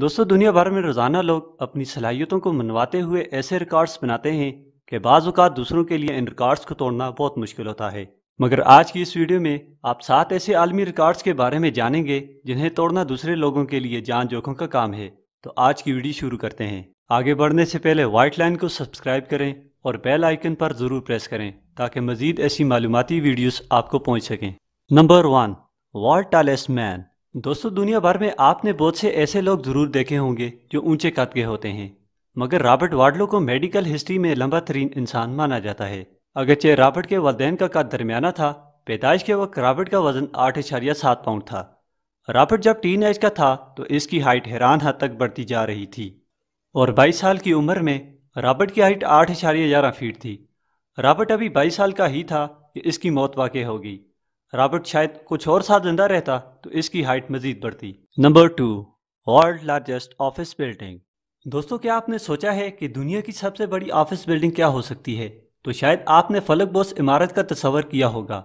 दोस्तों दुनिया भर में रोज़ाना लोग अपनी सलाहियतों को मनवाते हुए ऐसे रिकॉर्ड्स बनाते हैं कि बाज़ात दूसरों के लिए इन रिकॉर्ड्स को तोड़ना बहुत मुश्किल होता है मगर आज की इस वीडियो में आप सात ऐसे आलमी रिकॉर्ड्स के बारे में जानेंगे जिन्हें तोड़ना दूसरे लोगों के लिए जान जोखों का काम है तो आज की वीडियो शुरू करते हैं आगे बढ़ने से पहले व्हाइट लाइन को सब्सक्राइब करें और बेल आइकन पर ज़रूर प्रेस करें ताकि मज़ीद ऐसी मालूमती वीडियोस आपको पहुंच सकें number one world tallest man दोस्तों दुनिया भर में आपने बहुत से ऐसे लोग जरूर देखे होंगे जो ऊंचे कद के होते हैं मगर रॉबर्ट वार्डलो को मेडिकल हिस्ट्री में लंबा तरीन इंसान माना जाता है अगरचे रॉबर्ट के वालदेन का कद दरमियाना था पैदाइश के वक्त रॉबर्ट का वजन आठ इशारिया सात पाउंड था रॉबर्ट जब टीन एज का था तो इसकी हाइट हैरान हद तक बढ़ती जा रही थी और बाईस साल की उम्र में रॉबर्ट की हाइट आठ इशारिया ग्यारह फीट थी रॉबर्ट अभी बाईस साल का ही था कि इसकी मौत वाक़ होगी रॉबर्ट शायद कुछ और साथ जिंदा रहता तो इसकी हाइट मजीद बढ़ती number two world largest office building दोस्तों क्या आपने सोचा है कि दुनिया की सबसे बड़ी ऑफिस बिल्डिंग क्या हो सकती है तो शायद आपने फलक बोस इमारत का तस्वर किया होगा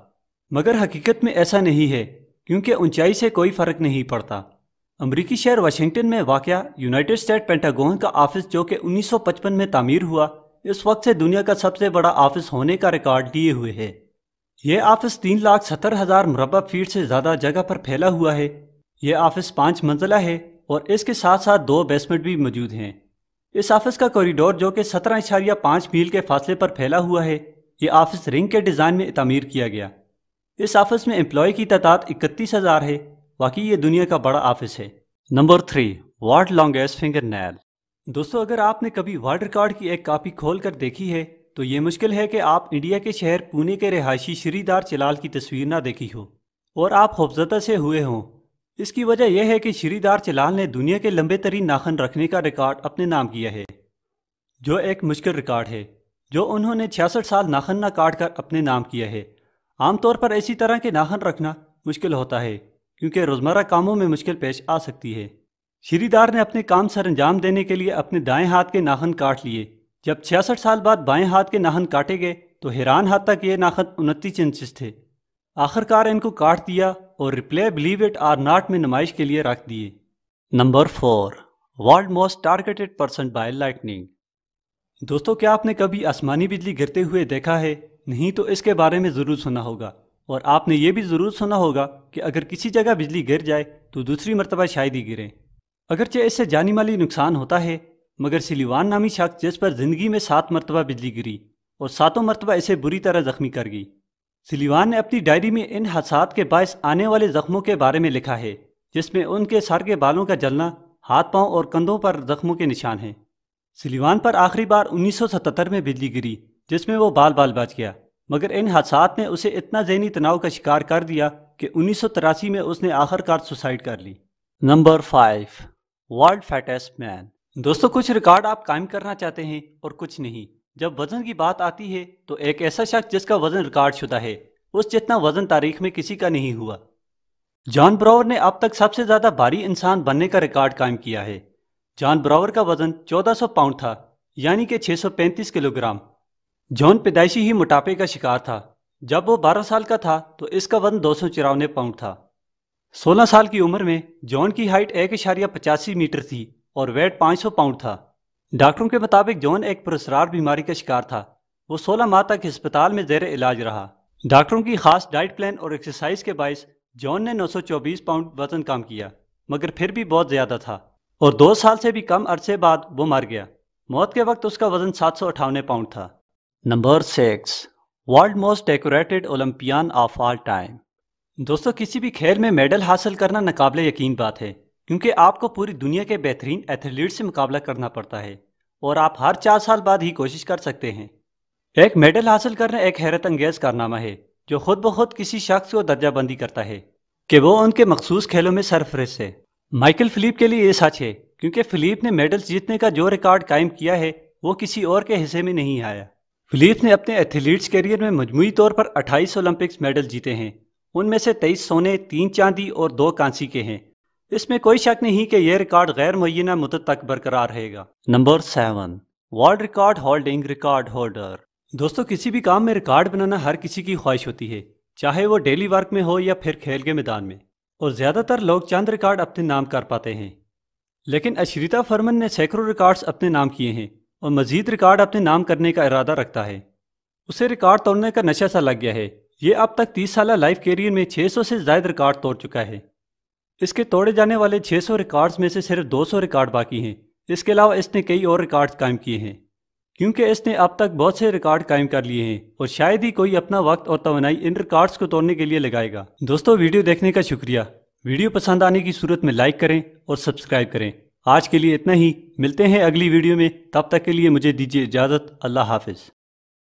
मगर हकीकत में ऐसा नहीं है क्योंकि ऊंचाई से कोई फर्क नहीं पड़ता अमरीकी शहर वाशिंगटन में वाक़ यूनाइटेड स्टेट पेंटागोन का ऑफिस जो कि 1955 में तामीर हुआ इस वक्त से दुनिया का सबसे बड़ा ऑफिस होने का रिकॉर्ड लिए हुए है यह ऑफिस तीन लाख सत्तर हजार मुरबा फीट से ज़्यादा जगह पर फैला हुआ है यह ऑफिस पांच मंजिला है और इसके साथ साथ दो बेसमेंट भी मौजूद हैं इस ऑफिस का कॉरिडोर जो कि सत्रह इशारिया पांच मील के फासले पर फैला हुआ है यह ऑफिस रिंग के डिज़ाइन में तमीर किया गया इस ऑफिस में एम्प्लॉय की तादाद इकतीस हज़ार है वाकई ये दुनिया का बड़ा ऑफिस है number three world longest fingernail दोस्तों अगर आपने कभी वार्ड रिकॉर्ड की एक कापी खोल कर देखी है तो ये मुश्किल है कि आप इंडिया के शहर पुणे के रिहायशी श्रीदार चलाल की तस्वीर ना देखी हो और आप खौफजदा से हुए हों इसकी वजह यह है कि श्रीदार चलाल ने दुनिया के लंबे तरीन नाखन रखने का रिकॉर्ड अपने नाम किया है जो एक मुश्किल रिकॉर्ड है जो उन्होंने छियासठ साल नाखन ना काट कर अपने नाम किया है आमतौर पर इसी तरह के नाखन रखना मुश्किल होता है क्योंकि रोज़मर्रा कामों में मुश्किल पेश आ सकती है श्रीदार ने अपने काम सर अंजाम देने के लिए अपने दाएं हाथ के नाखन काट लिए जब छियासठ साल बाद बाएं हाथ के नाहन काटे गए तो हैरान हाथ तक ये नाखन उनतीस इंचज थे आखिरकार इनको काट दिया और Ripley believe it or not में नुमाइश के लिए रख दिए number four world most targeted person by lightning दोस्तों क्या आपने कभी आसमानी बिजली गिरते हुए देखा है नहीं तो इसके बारे में ज़रूर सुना होगा और आपने ये भी ज़रूर सुना होगा कि अगर किसी जगह बिजली गिर जाए तो दूसरी मरतबा शायद ही गिरे अगरचे इससे जानी माली नुकसान होता है मगर सिलिवान नामी शख्स जिस पर जिंदगी में सात मरतबा बिजली गिरी और सातों मरतबा इसे बुरी तरह जख्मी कर गई सिलिवान ने अपनी डायरी में इन हादसा के बायस आने वाले जख्मों के बारे में लिखा है जिसमें उनके सर के बालों का जलना हाथ पांव और कंधों पर जख्मों के निशान हैं सिलिवान पर आखिरी बार 1977 में बिजली गिरी जिसमें वो बाल बाल बच गया मगर इन हादसात ने उसे इतना जहनी तनाव का शिकार कर दिया कि उन्नीस में उसने आखिरकार सुसाइड कर ली number five world fattest man दोस्तों कुछ रिकॉर्ड आप कायम करना चाहते हैं और कुछ नहीं जब वजन की बात आती है तो एक ऐसा शख्स जिसका वजन रिकॉर्ड शुदा है उस जितना वजन तारीख में किसी का नहीं हुआ जॉन ब्रावर ने अब तक सबसे ज्यादा भारी इंसान बनने का रिकॉर्ड कायम किया है जॉन ब्रावर का वजन 1400 पाउंड था यानी कि 635 किलोग्राम जॉन पैदाइशी ही मोटापे का शिकार था जब वो 12 साल का था तो इसका वजन दो पाउंड था 16 साल की उम्र में जॉन की हाइट एक इशारिया पचासी मीटर थी और वेट 500 पाउंड था डॉक्टरों के मुताबिक जॉन एक प्रसरार बीमारी का शिकार था वो सोलह माह तक अस्पताल में जेर इलाज रहा डॉक्टरों की खास डाइट प्लान और एक्सरसाइज के बायस जॉन ने 924 पाउंड वजन कम किया मगर फिर भी बहुत ज़्यादा था और दो साल से भी कम अरसे बाद वो मर गया मौत के वक्त उसका वजन सात सौ अठानवे पाउंड था number six world most decorated Olympian of all time दोस्तों किसी भी खेल में मेडल हासिल करना नाकबले यकीन बात है क्योंकि आपको पूरी दुनिया के बेहतरीन एथलीट से मुकाबला करना पड़ता है और आप हर चार साल बाद ही कोशिश कर सकते हैं एक मेडल हासिल करना एक हैरत अंगेज कारनामा है जो खुद ब खुद किसी शख्स को दर्जाबंदी करता है कि वो उनके मखसूस खेलों में सरफहरिस्त है माइकल फिलिप के लिए ये सच है क्योंकि फिलिप ने मेडल्स जीतने का जो रिकॉर्ड कायम किया है वो किसी और के हिस्से में नहीं आया फिलिप ने अपने एथलीट्स करियर में मजमू तौर पर 28 ओलंपिक्स मेडल जीते हैं उनमें से 23 सोने तीन चांदी और दो कांसी के हैं इसमें कोई शक नहीं कि यह रिकॉर्ड गैर मुना मुदत तक बरकरार रहेगा number seven world record holding record holder दोस्तों किसी भी काम में रिकॉर्ड बनाना हर किसी की ख्वाहिश होती है चाहे वो डेली वर्क में हो या फिर खेल के मैदान में और ज़्यादातर लोग चंद रिकॉर्ड अपने नाम कर पाते हैं लेकिन अश्रिता फर्मन ने सैकड़ों रिकॉर्ड्स अपने नाम किए हैं और मजीद रिकॉर्ड अपने नाम करने का इरादा रखता है उसे रिकॉर्ड तोड़ने का नशा सा लग गया है ये अब तक तीस साल लाइफ कैरियर में 600 से ज्यादा रिकॉर्ड तोड़ चुका है इसके तोड़े जाने वाले 600 रिकॉर्ड्स में से सिर्फ 200 रिकॉर्ड बाकी हैं इसके अलावा इसने कई और रिकॉर्ड कायम किए हैं क्योंकि इसने अब तक बहुत से रिकॉर्ड कायम कर लिए हैं और शायद ही कोई अपना वक्त और तोनाई इन रिकॉर्ड्स को तोड़ने के लिए लगाएगा दोस्तों वीडियो देखने का शुक्रिया वीडियो पसंद आने की सूरत में लाइक करें और सब्सक्राइब करें आज के लिए इतना ही मिलते हैं अगली वीडियो में तब तक के लिए मुझे दीजिए इजाज़त अल्लाह हाफिज़